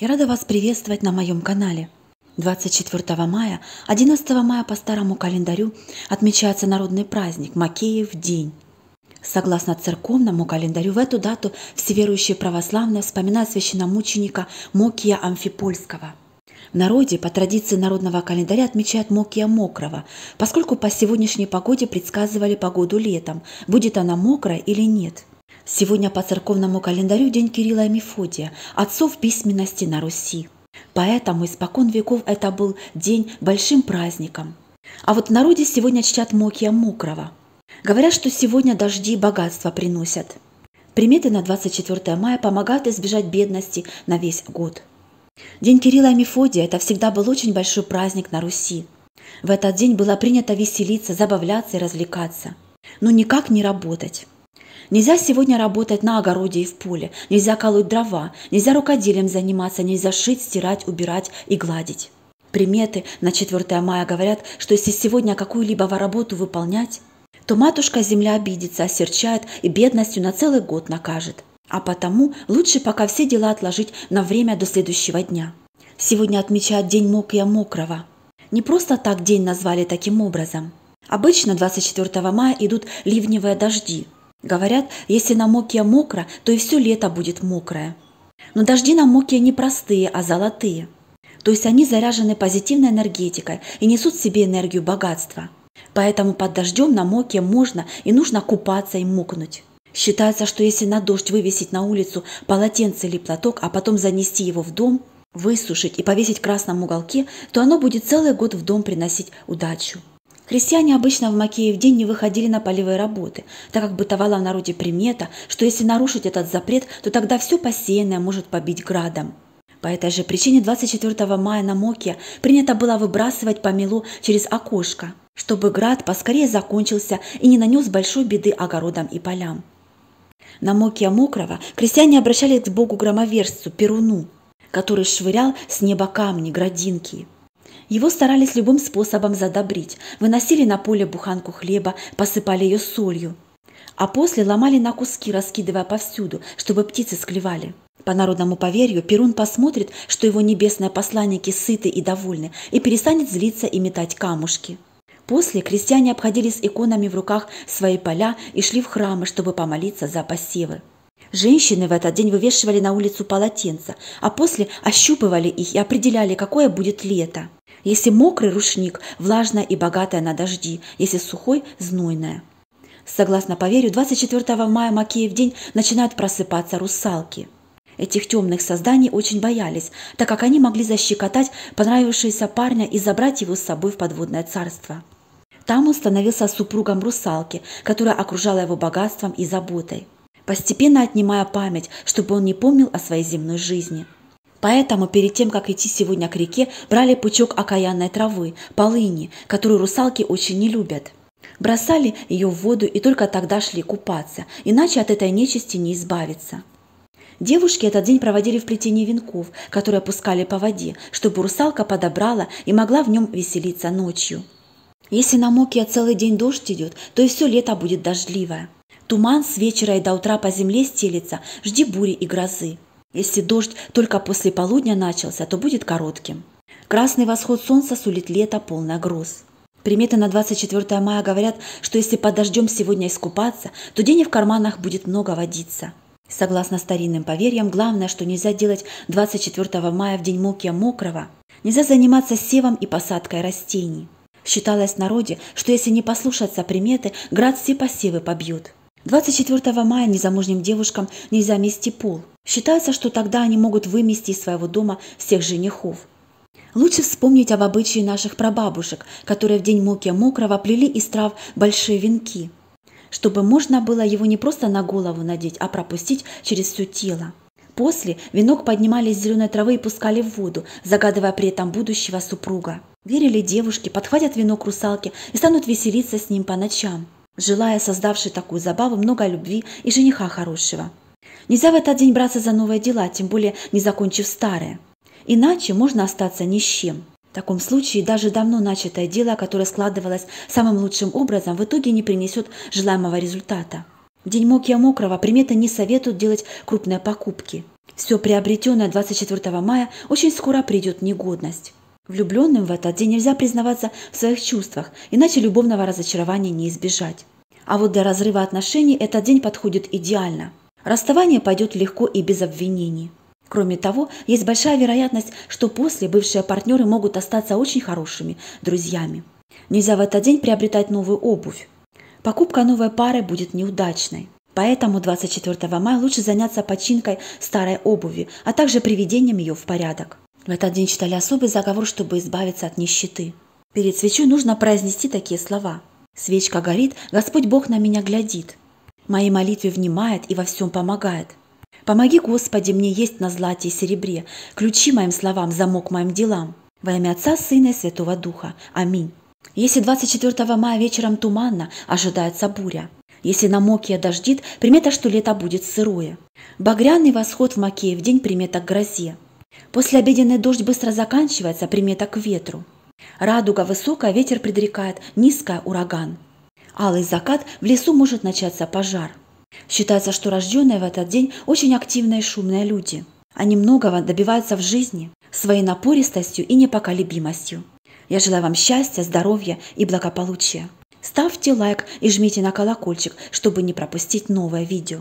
Я рада вас приветствовать на моем канале. 24 мая, 11 мая по старому календарю отмечается народный праздник Макеев день. Согласно церковному календарю, в эту дату всеверующие православные вспоминают священномученика Мокия Амфипольского. В народе по традиции народного календаря отмечают Мокия Мокрого, поскольку по сегодняшней погоде предсказывали погоду летом, будет она мокрая или нет – Сегодня по церковному календарю день Кирилла и Мефодия, отцов письменности на Руси. Поэтому испокон веков это был день большим праздником. А вот в народе сегодня чтят Мокия Мокрого. Говорят, что сегодня дожди богатства приносят. Приметы на 24 мая помогают избежать бедности на весь год. День Кирилла и Мефодия – это всегда был очень большой праздник на Руси. В этот день было принято веселиться, забавляться и развлекаться. Но никак не работать. Нельзя сегодня работать на огороде и в поле, нельзя колоть дрова, нельзя рукоделием заниматься, нельзя шить, стирать, убирать и гладить. Приметы на 4 мая говорят, что если сегодня какую-либо работу выполнять, то матушка-земля обидится, осерчает и бедностью на целый год накажет. А потому лучше пока все дела отложить на время до следующего дня. Сегодня отмечают День Мокрия Мокрого. Не просто так день назвали таким образом. Обычно 24 мая идут ливневые дожди – Говорят, если на Мокия мокро, то и все лето будет мокрое. Но дожди на Мокия не простые, а золотые. То есть они заряжены позитивной энергетикой и несут в себе энергию богатства. Поэтому под дождем на Мокия можно и нужно купаться и мокнуть. Считается, что если на дождь вывесить на улицу полотенце или платок, а потом занести его в дом, высушить и повесить в красном уголке, то оно будет целый год в дом приносить удачу. Крестьяне обычно в Макеев день не выходили на полевые работы, так как бытовала в народе примета, что если нарушить этот запрет, то тогда все посеянное может побить градом. По этой же причине 24 мая на Моке принято было выбрасывать помело через окошко, чтобы град поскорее закончился и не нанес большой беды огородам и полям. На Мокия Мокрого крестьяне обращались к богу-громоверцу Перуну, который швырял с неба камни, градинки – его старались любым способом задобрить, выносили на поле буханку хлеба, посыпали ее солью. А после ломали на куски, раскидывая повсюду, чтобы птицы склевали. По народному поверью, Перун посмотрит, что его небесные посланники сыты и довольны, и перестанет злиться и метать камушки. После крестьяне обходили с иконами в руках свои поля и шли в храмы, чтобы помолиться за посевы. Женщины в этот день вывешивали на улицу полотенца, а после ощупывали их и определяли, какое будет лето. Если мокрый – рушник, влажная и богатая на дожди, если сухой – знойная. Согласно поверью, 24 мая Макеев день начинают просыпаться русалки. Этих темных созданий очень боялись, так как они могли защекотать понравившегося парня и забрать его с собой в подводное царство. Там он становился супругом русалки, которая окружала его богатством и заботой, постепенно отнимая память, чтобы он не помнил о своей земной жизни – Поэтому перед тем, как идти сегодня к реке, брали пучок окаянной травы, полыни, которую русалки очень не любят. Бросали ее в воду и только тогда шли купаться, иначе от этой нечисти не избавиться. Девушки этот день проводили в плетении венков, которые опускали по воде, чтобы русалка подобрала и могла в нем веселиться ночью. Если на Мокия целый день дождь идет, то и все лето будет дождливое. Туман с вечера и до утра по земле стелится, жди бури и грозы. Если дождь только после полудня начался, то будет коротким. Красный восход солнца сулит лето полное гроз. Приметы на 24 мая говорят, что если под дождем сегодня искупаться, то денег в карманах будет много водиться. Согласно старинным поверьям, главное, что нельзя делать 24 мая в день мокия мокрого, нельзя заниматься севом и посадкой растений. Считалось в народе, что если не послушаться приметы, град все посевы побьет – 24 мая незамужним девушкам нельзя мести пол. Считается, что тогда они могут вымести из своего дома всех женихов. Лучше вспомнить об обычае наших прабабушек, которые в день муки мокрого плели из трав большие венки, чтобы можно было его не просто на голову надеть, а пропустить через все тело. После венок поднимали из зеленой травы и пускали в воду, загадывая при этом будущего супруга. Верили девушки, подхватят венок русалки и станут веселиться с ним по ночам желая создавшей такую забаву много любви и жениха хорошего. Нельзя в этот день браться за новые дела, тем более не закончив старые. Иначе можно остаться ни с чем. В таком случае даже давно начатое дело, которое складывалось самым лучшим образом, в итоге не принесет желаемого результата. В день Мокия Мокрого приметы не советуют делать крупные покупки. Все приобретенное 24 мая очень скоро придет в негодность. Влюбленным в этот день нельзя признаваться в своих чувствах, иначе любовного разочарования не избежать. А вот для разрыва отношений этот день подходит идеально. Расставание пойдет легко и без обвинений. Кроме того, есть большая вероятность, что после бывшие партнеры могут остаться очень хорошими друзьями. Нельзя в этот день приобретать новую обувь. Покупка новой пары будет неудачной. Поэтому 24 мая лучше заняться починкой старой обуви, а также приведением ее в порядок. В этот день читали особый заговор, чтобы избавиться от нищеты. Перед свечой нужно произнести такие слова. «Свечка горит, Господь Бог на меня глядит. мои молитвы внимает и во всем помогает. Помоги, Господи, мне есть на злате и серебре. Ключи моим словам, замок моим делам. Во имя Отца, Сына и Святого Духа. Аминь». Если 24 мая вечером туманно, ожидается буря. Если на Мокия дождит, примета, что лето будет сырое. Багряный восход в Макеев день примета к грозе. Послеобеденный дождь быстро заканчивается, примета к ветру. Радуга высокая, ветер предрекает, низкая – ураган. Алый закат, в лесу может начаться пожар. Считается, что рожденные в этот день очень активные и шумные люди. Они многого добиваются в жизни, своей напористостью и непоколебимостью. Я желаю вам счастья, здоровья и благополучия. Ставьте лайк и жмите на колокольчик, чтобы не пропустить новое видео.